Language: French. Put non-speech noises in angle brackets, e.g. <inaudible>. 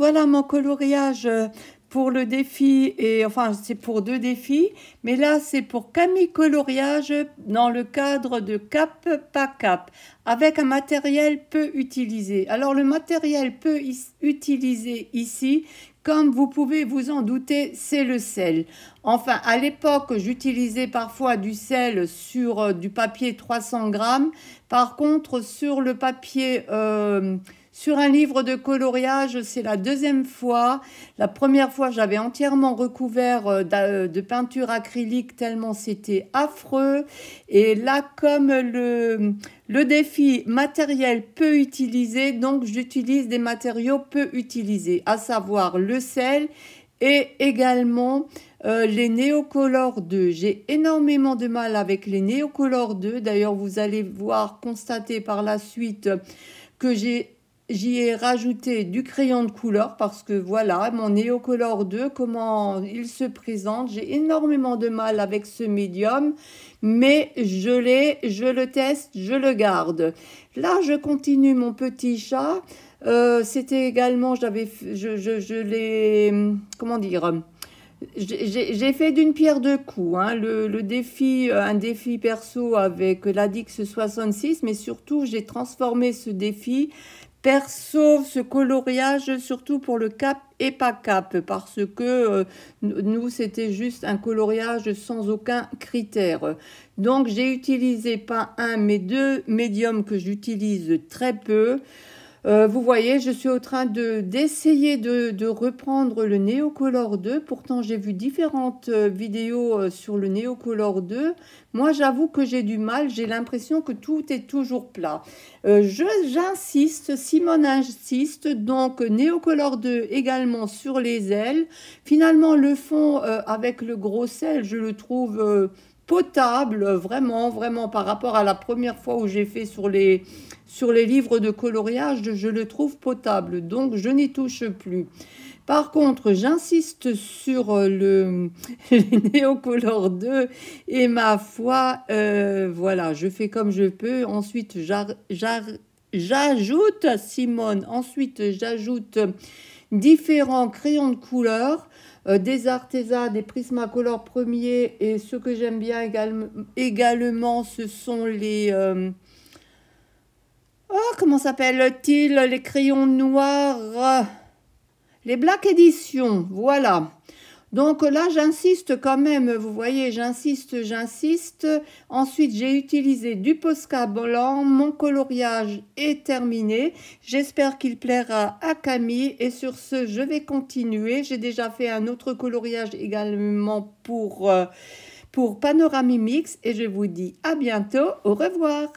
voilà mon coloriage euh, pour le défi, et enfin c'est pour deux défis, mais là c'est pour Camille Coloriage dans le cadre de Cap pas Cap, avec un matériel peu utilisé. Alors le matériel peu utilisé ici, comme vous pouvez vous en douter, c'est le sel. Enfin, à l'époque, j'utilisais parfois du sel sur euh, du papier 300 grammes. Par contre, sur le papier... Euh, sur un livre de coloriage, c'est la deuxième fois. La première fois, j'avais entièrement recouvert euh, euh, de peinture acrylique tellement c'était affreux. Et là, comme le, le défi matériel peu utilisé, donc j'utilise des matériaux peu utilisés, à savoir le sel et également euh, les néocolores 2. J'ai énormément de mal avec les néocolores 2. D'ailleurs, vous allez voir constater par la suite que j'ai J'y ai rajouté du crayon de couleur parce que voilà, mon Neocolor 2, comment il se présente. J'ai énormément de mal avec ce médium, mais je l'ai, je le teste, je le garde. Là, je continue mon petit chat. Euh, c'était également, j'avais, je, l'ai, comment dire, j'ai fait d'une pierre deux coups. Hein. Le, le, défi, euh, un défi perso avec l'Adix 66, mais surtout j'ai transformé ce défi Perso, ce coloriage, surtout pour le cap et pas cap, parce que euh, nous, c'était juste un coloriage sans aucun critère. Donc, j'ai utilisé pas un, mais deux médiums que j'utilise très peu. Euh, vous voyez, je suis en train d'essayer de, reprendre le Neocolor 2. Pourtant, j'ai vu différentes euh, vidéos euh, sur le Neocolor 2. Moi, j'avoue que j'ai du mal. J'ai l'impression que tout est toujours plat. J'insiste, Simone insiste. Donc, Neocolor 2 également sur les ailes. Finalement, le fond avec le gros sel, je le trouve potable, vraiment, vraiment, par rapport à la première fois où j'ai fait sur les, sur les livres de coloriage, je le trouve potable, donc je n'y touche plus. Par contre, j'insiste sur euh, le, <laughs> Néocolor 2 et ma foi, euh, voilà, je fais comme je peux. Ensuite, j'ajoute, Simone, ensuite j'ajoute différents crayons de couleur, euh, des Arteza, des Prismacolor premiers et ce que j'aime bien également, ce sont les... Euh, oh, comment s'appelle-t-il Les crayons noirs. Euh, les Black Edition, voilà. Donc là, j'insiste quand même, vous voyez, j'insiste, j'insiste. Ensuite, j'ai utilisé du Posca blanc, mon coloriage est terminé. J'espère qu'il plaira à Camille et sur ce, je vais continuer. J'ai déjà fait un autre coloriage également pour, euh, pour et je vous dis à bientôt, au revoir.